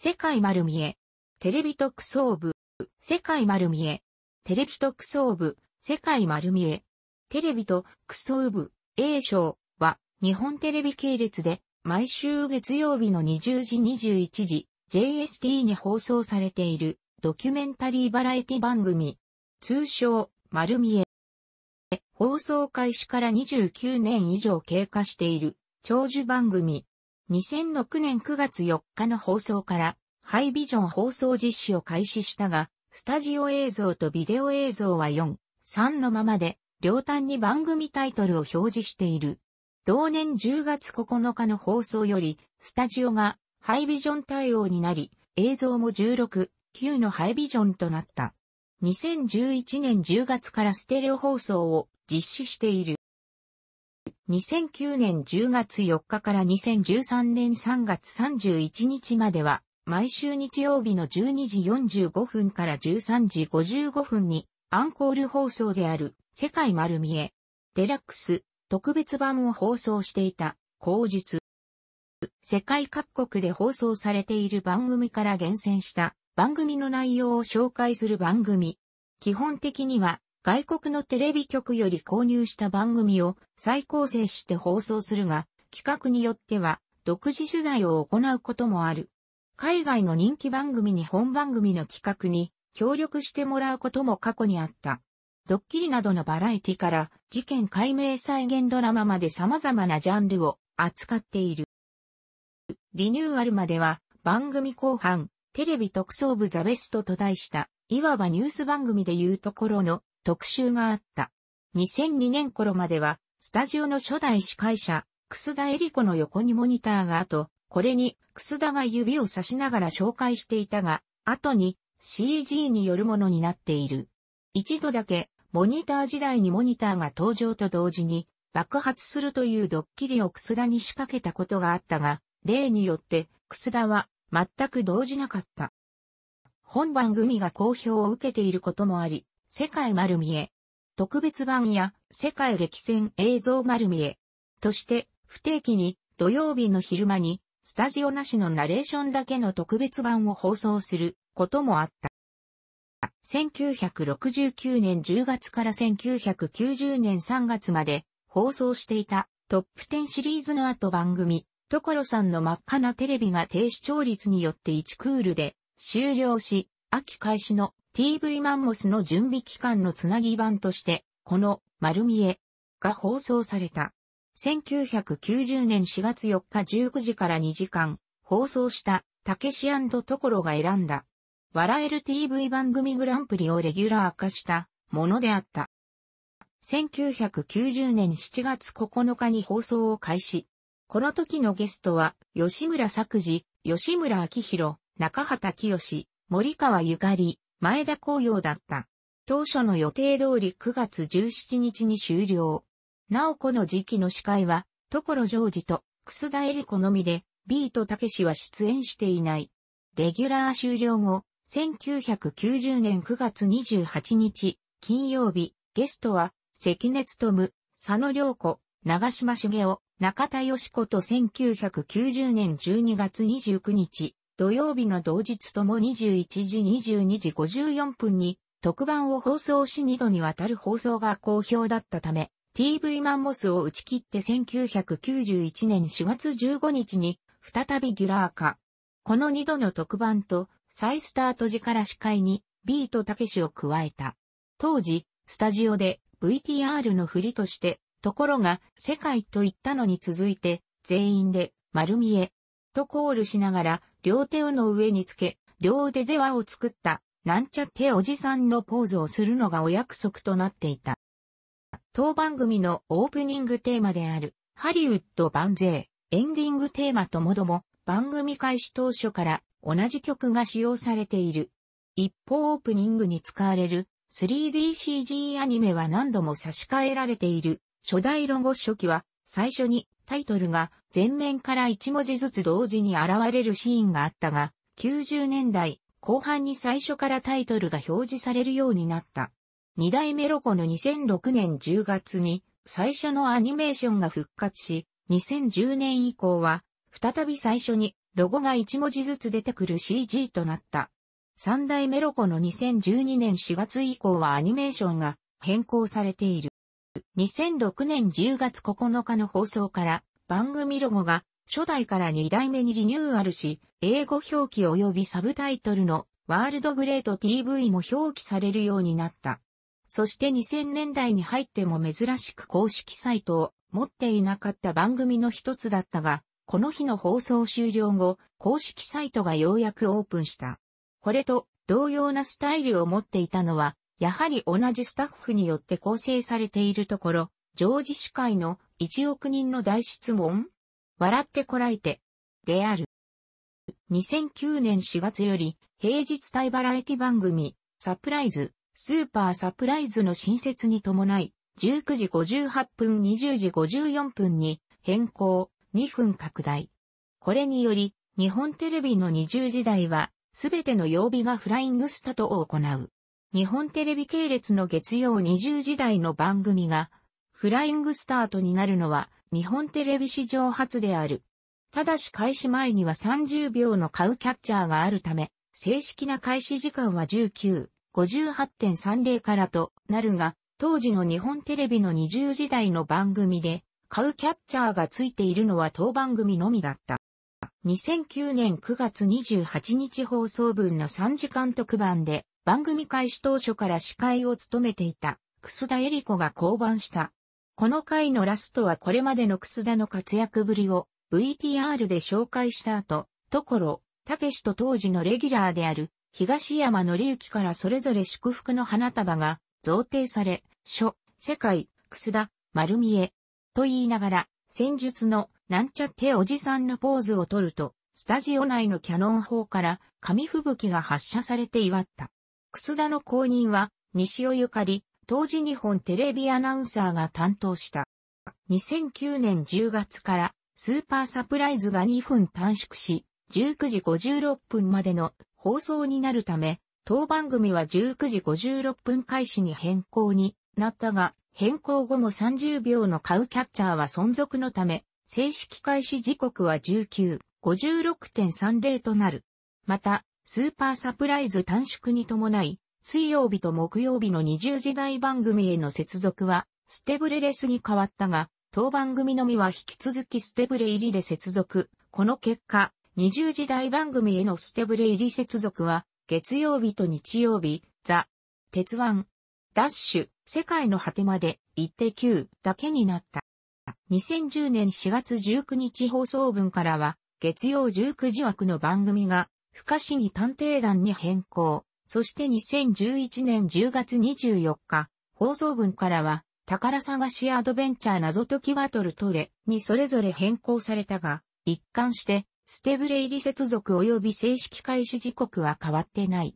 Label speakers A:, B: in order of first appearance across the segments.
A: 世界丸見え。テレビ特捜部。世界丸見え。テレビ特捜部。世界丸見え。テレビとクソウブ A 賞は日本テレビ系列で毎週月曜日の20時21時 JST に放送されているドキュメンタリーバラエティ番組。通称丸見え。放送開始から29年以上経過している長寿番組2006年9月4日の放送から、ハイビジョン放送実施を開始したが、スタジオ映像とビデオ映像は4、3のままで、両端に番組タイトルを表示している。同年10月9日の放送より、スタジオがハイビジョン対応になり、映像も16、9のハイビジョンとなった。2011年10月からステレオ放送を実施している。2009年10月4日から2013年3月31日までは、毎週日曜日の12時45分から13時55分に、アンコール放送である、世界丸見え、デラックス、特別版を放送していた、口述。世界各国で放送されている番組から厳選した、番組の内容を紹介する番組。基本的には、外国のテレビ局より購入した番組を再構成して放送するが、企画によっては独自取材を行うこともある。海外の人気番組に本番組の企画に協力してもらうことも過去にあった。ドッキリなどのバラエティから事件解明再現ドラマまで様々なジャンルを扱っている。リニューアルまでは番組後半、テレビ特捜部ザベストと題した、いわばニュース番組でいうところの特集があった。2002年頃までは、スタジオの初代司会者、楠田恵里子の横にモニターがあと、これに楠田が指を差しながら紹介していたが、後に CG によるものになっている。一度だけ、モニター時代にモニターが登場と同時に、爆発するというドッキリを楠田に仕掛けたことがあったが、例によって楠田は全く動じなかった。本番組が好評を受けていることもあり、世界丸見え。特別版や世界激戦映像丸見え。として、不定期に土曜日の昼間に、スタジオなしのナレーションだけの特別版を放送することもあった。1969年10月から1990年3月まで放送していたトップ10シリーズの後番組、所さんの真っ赤なテレビが低視聴率によって1クールで終了し、秋開始の TV マンモスの準備期間のつなぎ版として、この丸見えが放送された。1990年4月4日19時から2時間放送したたけしところが選んだ。笑える TV 番組グランプリをレギュラー化したものであった。1990年7月9日に放送を開始。この時のゲストは、吉村作治、吉村明宏、中畑清、森川ゆかり、前田紅葉だった。当初の予定通り9月17日に終了。なおこの時期の司会は、所ジョージと、楠田絵里子のみで、ビートたけしは出演していない。レギュラー終了後、1990年9月28日、金曜日、ゲストは、関根勤、佐野良子、長島茂雄、中田よし子と1990年12月29日、土曜日の同日とも21時22時54分に特番を放送し2度にわたる放送が好評だったため、TV マンモスを打ち切って1991年4月15日に再びギュラー化。この2度の特番と再スタート時から司会にビートたけしを加えた。当時、スタジオで VTR の振りとして、ところが世界と言ったのに続いて全員で丸見えとコールしながら両手をの上につけ、両腕で輪を作った、なんちゃっておじさんのポーズをするのがお約束となっていた。当番組のオープニングテーマである、ハリウッド万税、エンディングテーマともども、番組開始当初から同じ曲が使用されている。一方オープニングに使われる 3DCG アニメは何度も差し替えられている。初代ロゴ初期は最初にタイトルが前面から一文字ずつ同時に現れるシーンがあったが、90年代後半に最初からタイトルが表示されるようになった。二代目ロコの2006年10月に最初のアニメーションが復活し、2010年以降は再び最初にロゴが一文字ずつ出てくる CG となった。三代目ロコの2012年4月以降はアニメーションが変更されている。2006年10月9日の放送から番組ロゴが初代から2代目にリニューアルし、英語表記及びサブタイトルのワールドグレート TV も表記されるようになった。そして2000年代に入っても珍しく公式サイトを持っていなかった番組の一つだったが、この日の放送終了後、公式サイトがようやくオープンした。これと同様なスタイルを持っていたのは、やはり同じスタッフによって構成されているところ、常時司会の1億人の大質問笑ってこらえて、レアル。2009年4月より、平日対バラエティ番組、サプライズ、スーパーサプライズの新設に伴い、19時58分20時54分に変更、2分拡大。これにより、日本テレビの20時台は、すべての曜日がフライングスタートを行う。日本テレビ系列の月曜20時台の番組が、フライングスタートになるのは日本テレビ史上初である。ただし開始前には30秒の買うキャッチャーがあるため、正式な開始時間は19、58.30からとなるが、当時の日本テレビの20時台の番組で、買うキャッチャーがついているのは当番組のみだった。2009年9月28日放送分の3時間特番で、番組開始当初から司会を務めていた、楠田恵里子が降板した。この回のラストはこれまでの楠田の活躍ぶりを VTR で紹介した後、ところ、たけしと当時のレギュラーである東山紀之からそれぞれ祝福の花束が贈呈され、書、世界、楠田、丸見え、と言いながら、戦術のなんちゃっておじさんのポーズをとると、スタジオ内のキャノン砲から紙吹雪が発射されて祝った。楠田の後任は、西尾ゆかり、当時日本テレビアナウンサーが担当した。2009年10月から、スーパーサプライズが2分短縮し、19時56分までの放送になるため、当番組は19時56分開始に変更になったが、変更後も30秒のカウキャッチャーは存続のため、正式開始時刻は19、56.30となる。また、スーパーサプライズ短縮に伴い、水曜日と木曜日の20時代番組への接続は、ステブレレスに変わったが、当番組のみは引き続きステブレ入りで接続。この結果、20時代番組へのステブレ入り接続は、月曜日と日曜日、ザ、鉄腕、ダッシュ、世界の果てまで、一定級だけになった。2010年4月19日放送分からは、月曜19時枠の番組が、不可思議探偵団に変更。そして2011年10月24日、放送分からは、宝探しアドベンチャー謎解きバトルトレにそれぞれ変更されたが、一貫して、ステブレイリ接続及び正式開始時刻は変わってない。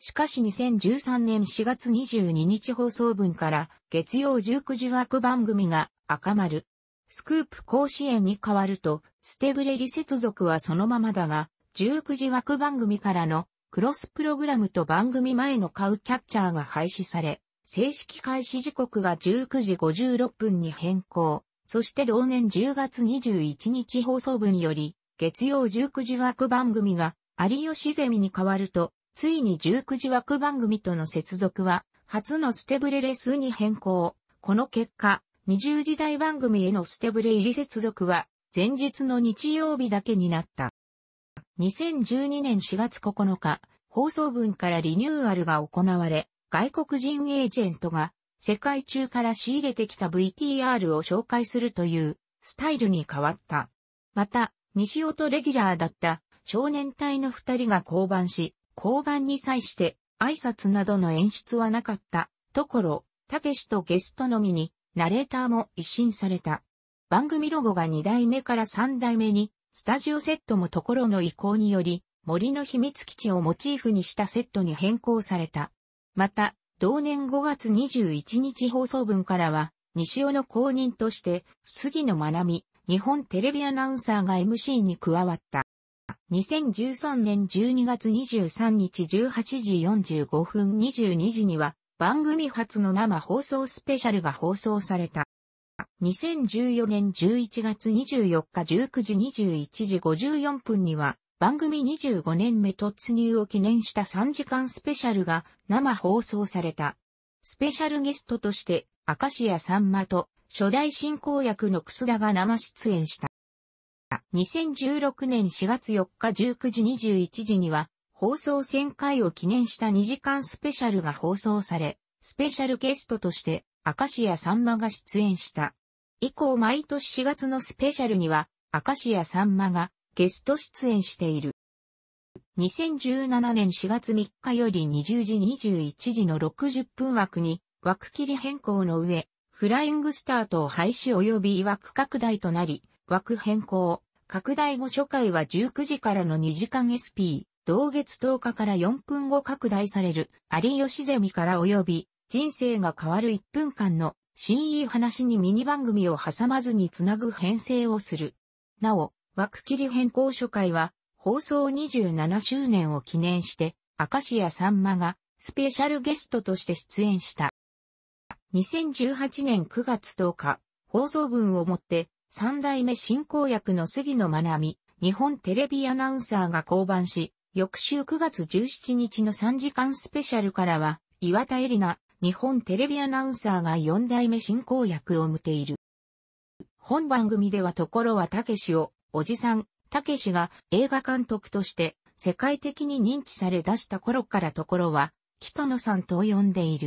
A: しかし2013年4月22日放送分から月曜19時枠番組が赤丸、スクープ甲子園に変わると、ステブレリ接続はそのままだが、19時枠番組からのクロスプログラムと番組前のカウキャッチャーが廃止され、正式開始時刻が19時56分に変更。そして同年10月21日放送分より、月曜19時枠番組が有吉ゼミに変わると、ついに19時枠番組との接続は、初のステブレレ数に変更。この結果、20時代番組へのステブレ入り接続は、前日の日曜日だけになった。2012年4月9日、放送分からリニューアルが行われ、外国人エージェントが世界中から仕入れてきた VTR を紹介するというスタイルに変わった。また、西尾とレギュラーだった少年隊の二人が降板し、降板に際して挨拶などの演出はなかったところ、たけしとゲストのみにナレーターも一新された。番組ロゴが2代目から3代目に、スタジオセットもところの移行により、森の秘密基地をモチーフにしたセットに変更された。また、同年5月21日放送分からは、西尾の公認として、杉野学美、日本テレビアナウンサーが MC に加わった。2013年12月23日18時45分22時には、番組初の生放送スペシャルが放送された。2014年11月24日19時21時54分には、番組25年目突入を記念した3時間スペシャルが生放送された。スペシャルゲストとして、明石家さんまと、初代進行役の楠田が生出演した。2016年4月4日19時21時には、放送1000回を記念した2時間スペシャルが放送され、スペシャルゲストとして、明石家さんまが出演した。以降毎年4月のスペシャルには、明石家さんまがゲスト出演している。2017年4月3日より20時21時の60分枠に枠切り変更の上、フライングスタートを廃止及び枠拡大となり、枠変更、拡大後初回は19時からの2時間 SP、同月10日から4分後拡大される、有吉ゼミから及び、人生が変わる1分間の、新いい話にミニ番組を挟まずにつなぐ編成をする。なお、枠切り変更初回は、放送27周年を記念して、明石家さんまが、スペシャルゲストとして出演した。2018年9月10日、放送分をもって、三代目進行役の杉野学美、日本テレビアナウンサーが降板し、翌週9月17日の3時間スペシャルからは、岩田絵里奈、日本テレビアナウンサーが4代目進行役を向ている。本番組ではところはたけしを、おじさん、たけしが映画監督として世界的に認知され出した頃からところは、北野さんと呼んでいる。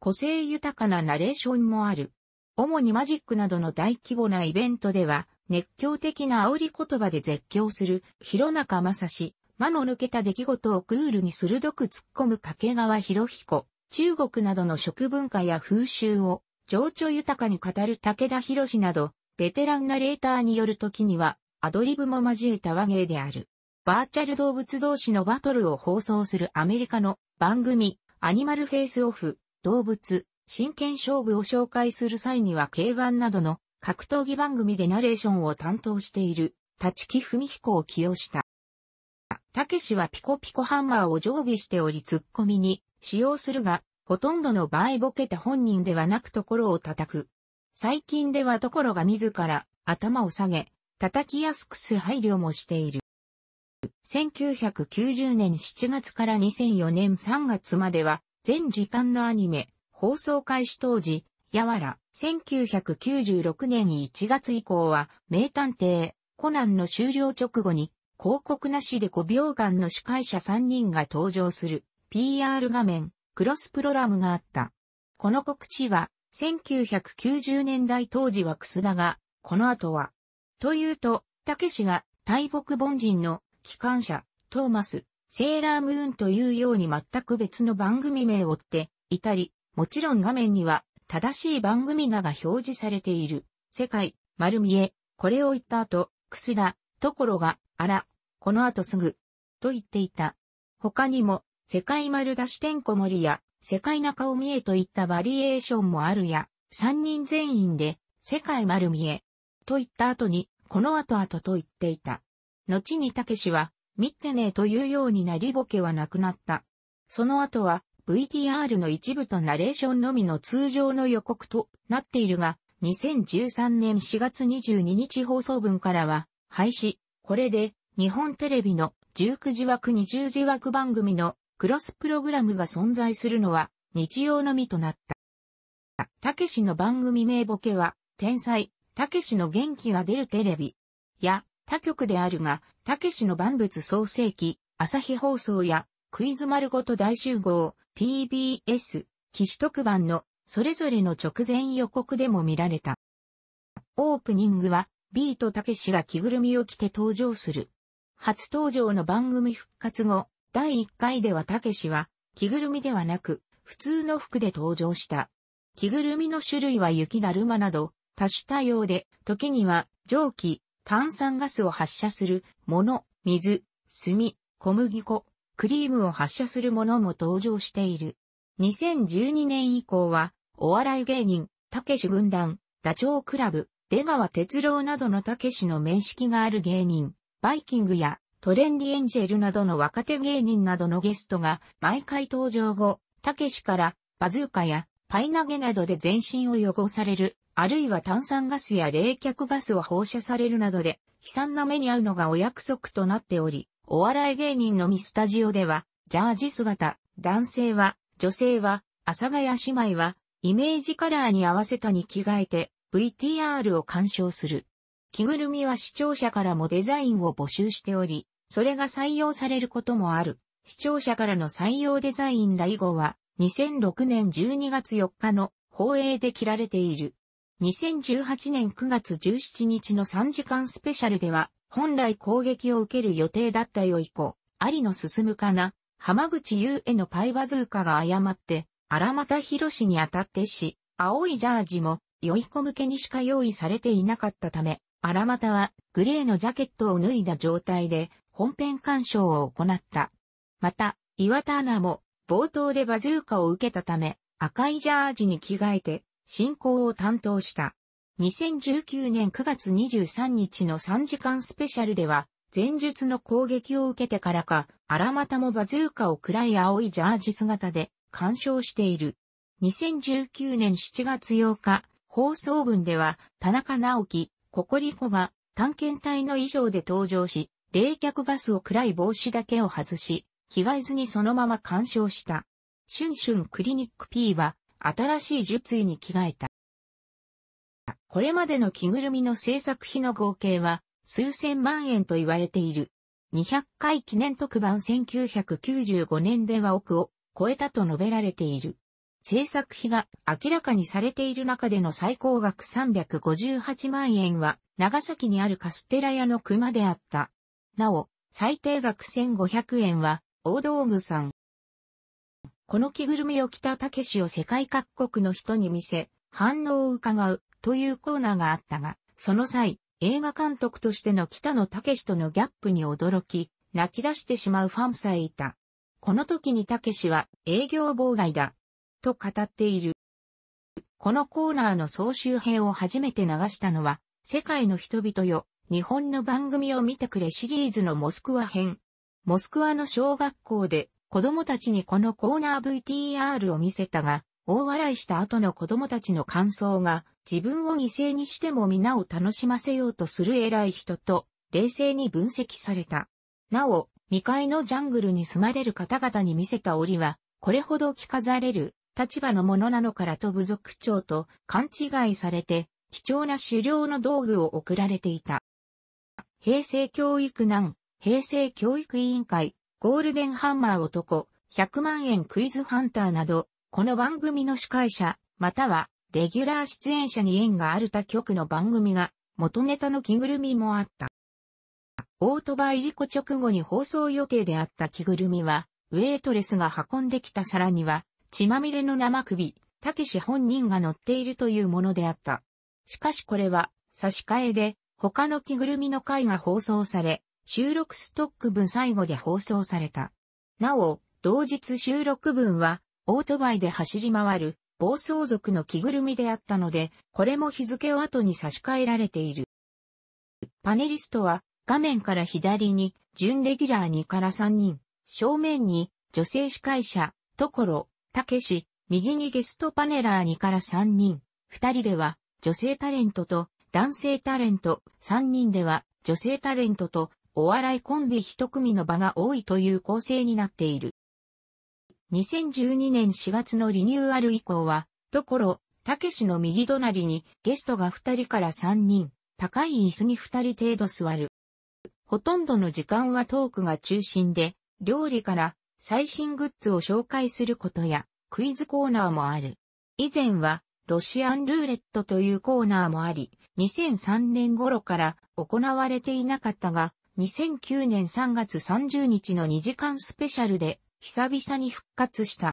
A: 個性豊かなナレーションもある。主にマジックなどの大規模なイベントでは、熱狂的な煽り言葉で絶叫する、広中正史、間の抜けた出来事をクールに鋭く突っ込む掛川博彦、中国などの食文化や風習を情緒豊かに語る武田博士など、ベテランナレーターによる時には、アドリブも交えた和芸である。バーチャル動物同士のバトルを放送するアメリカの番組、アニマルフェイスオフ、動物、真剣勝負を紹介する際には K1 などの格闘技番組でナレーションを担当している、立木文彦を起用した。たけしはピコピコハンマーを常備しており突っ込みに使用するが、ほとんどの場合ボケた本人ではなくところを叩く。最近ではところが自ら頭を下げ、叩きやすくする配慮もしている。1990年7月から2004年3月までは、全時間のアニメ、放送開始当時、やわら、1996年1月以降は、名探偵、コナンの終了直後に、広告なしで5秒間の司会者3人が登場する PR 画面クロスプロラムがあった。この告知は1990年代当時はクスだが、この後は、というと、たけしが大木凡人の機関車トーマス、セーラームーンというように全く別の番組名を追っていたり、もちろん画面には正しい番組名が表示されている。世界、丸見え。これを言った後、スだ、ところが、あら、この後すぐ、と言っていた。他にも、世界丸出してんこ盛りや、世界中を見えといったバリエーションもあるや、三人全員で、世界丸見え、と言った後に、この後後と言っていた。後にたけしは、見てねえというようになりボケはなくなった。その後は、VTR の一部とナレーションのみの通常の予告となっているが、2013年4月22日放送分からは、廃止。これで、日本テレビの19字枠20字枠番組のクロスプログラムが存在するのは日曜のみとなった。たけしの番組名ボケは、天才、たけしの元気が出るテレビ。や、他局であるが、たけしの万物創世記、朝日放送や、クイズ丸ごと大集合、TBS、騎士特番の、それぞれの直前予告でも見られた。オープニングは、ビートたけしが着ぐるみを着て登場する。初登場の番組復活後、第1回ではたけしは、着ぐるみではなく、普通の服で登場した。着ぐるみの種類は雪だるまなど、多種多様で、時には、蒸気、炭酸ガスを発射するもの、水、炭、小麦粉、クリームを発射するものも登場している。2012年以降は、お笑い芸人、たけし軍団、ダチョウクラブ、出川哲郎などのたけしの面識がある芸人、バイキングやトレンディエンジェルなどの若手芸人などのゲストが毎回登場後、たけしからバズーカやパイ投げなどで全身を汚される、あるいは炭酸ガスや冷却ガスを放射されるなどで悲惨な目に遭うのがお約束となっており、お笑い芸人のミスタジオでは、ジャージ姿、男性は、女性は、阿佐ヶ谷姉妹は、イメージカラーに合わせたに着替えて、VTR を鑑賞する。着ぐるみは視聴者からもデザインを募集しており、それが採用されることもある。視聴者からの採用デザイン第5は、2006年12月4日の放映で着られている。2018年9月17日の3時間スペシャルでは、本来攻撃を受ける予定だったよいありの進むかな、浜口優へのパイバズーカが誤って、荒又博士に当たってし、青いジャージも、良い子向けにしか用意されていなかったため、荒タはグレーのジャケットを脱いだ状態で本編鑑賞を行った。また、岩田アナも冒頭でバズーカを受けたため、赤いジャージに着替えて進行を担当した。2019年9月23日の3時間スペシャルでは、前述の攻撃を受けてからか、荒タもバズーカを暗い青いジャージ姿で鑑賞している。2019年7月8日、放送文では、田中直樹、ココリコが探検隊の衣装で登場し、冷却ガスを暗い帽子だけを外し、着替えずにそのまま干渉した。シュンシュンクリニック P は、新しい術医に着替えた。これまでの着ぐるみの制作費の合計は、数千万円と言われている。200回記念特番1995年では億を超えたと述べられている。制作費が明らかにされている中での最高額358万円は、長崎にあるカステラ屋の熊であった。なお、最低額1500円は、大道具さん。この着ぐるみを着たたけしを世界各国の人に見せ、反応を伺うというコーナーがあったが、その際、映画監督としての北野武とのギャップに驚き、泣き出してしまうファンさえいた。この時に武は営業妨害だ、と語っている。このコーナーの総集編を初めて流したのは、世界の人々よ、日本の番組を見てくれシリーズのモスクワ編。モスクワの小学校で子供たちにこのコーナー VTR を見せたが、大笑いした後の子供たちの感想が、自分を犠牲にしても皆を楽しませようとする偉い人と、冷静に分析された。なお、未開のジャングルに住まれる方々に見せた檻は、これほど着飾れる立場のものなのからと部族長と勘違いされて、貴重な狩猟の道具を送られていた。平成教育難、平成教育委員会、ゴールデンハンマー男、100万円クイズハンターなど、この番組の司会者、または、レギュラー出演者に縁がある他局の番組が、元ネタの着ぐるみもあった。オートバイ事故直後に放送予定であった着ぐるみは、ウェイトレスが運んできた皿には、血まみれの生首、たけし本人が乗っているというものであった。しかしこれは、差し替えで、他の着ぐるみの回が放送され、収録ストック分最後で放送された。なお、同日収録分は、オートバイで走り回る、暴走族の着ぐるみであったので、これも日付を後に差し替えられている。パネリストは、画面から左に、準レギュラー2から3人、正面に、女性司会者、ところ、たけし、右にゲストパネラー2から3人、2人では女性タレントと男性タレント、3人では女性タレントとお笑いコンビ一組の場が多いという構成になっている。2012年4月のリニューアル以降は、ところ、たけしの右隣にゲストが2人から3人、高い椅子に2人程度座る。ほとんどの時間はトークが中心で、料理から最新グッズを紹介することや、クイズコーナーもある。以前は、ロシアンルーレットというコーナーもあり、2003年頃から行われていなかったが、2009年3月30日の2時間スペシャルで、久々に復活した。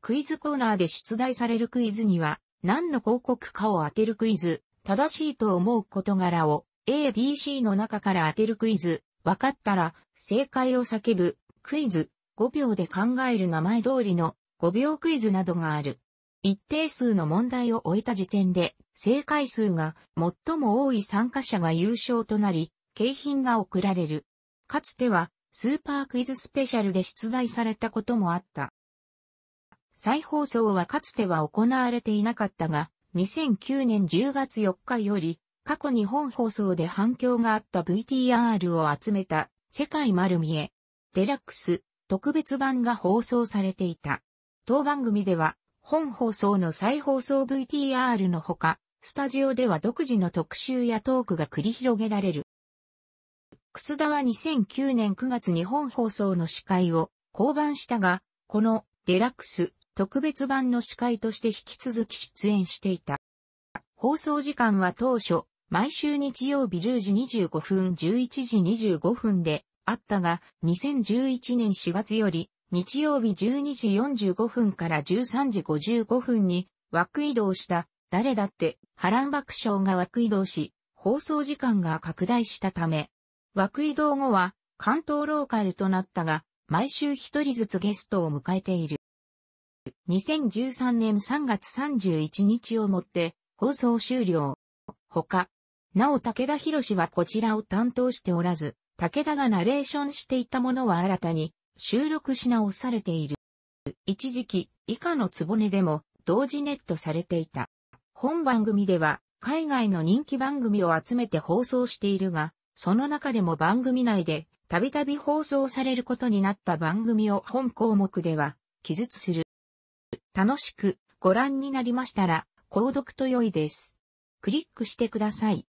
A: クイズコーナーで出題されるクイズには、何の広告かを当てるクイズ、正しいと思う事柄を A、B、C の中から当てるクイズ、分かったら正解を叫ぶ、クイズ、5秒で考える名前通りの5秒クイズなどがある。一定数の問題を終えた時点で、正解数が最も多い参加者が優勝となり、景品が贈られる。かつては、スーパークイズスペシャルで出題されたこともあった。再放送はかつては行われていなかったが、2009年10月4日より、過去日本放送で反響があった VTR を集めた、世界丸見え、デラックス、特別版が放送されていた。当番組では、本放送の再放送 VTR のほか、スタジオでは独自の特集やトークが繰り広げられる。すだは2009年9月に本放送の司会を降板したが、このデラックス特別版の司会として引き続き出演していた。放送時間は当初、毎週日曜日10時25分11時25分であったが、2011年4月より日曜日12時45分から13時55分に枠移動した誰だって波乱爆笑が枠移動し、放送時間が拡大したため、枠移動後は関東ローカルとなったが、毎週一人ずつゲストを迎えている。2013年3月31日をもって放送終了。ほか、なお武田博士はこちらを担当しておらず、武田がナレーションしていたものは新たに収録し直されている。一時期、以下のつぼねでも同時ネットされていた。本番組では、海外の人気番組を集めて放送しているが、その中でも番組内で、たびたび放送されることになった番組を本項目では、記述する。楽しくご覧になりましたら、購読と良いです。クリックしてください。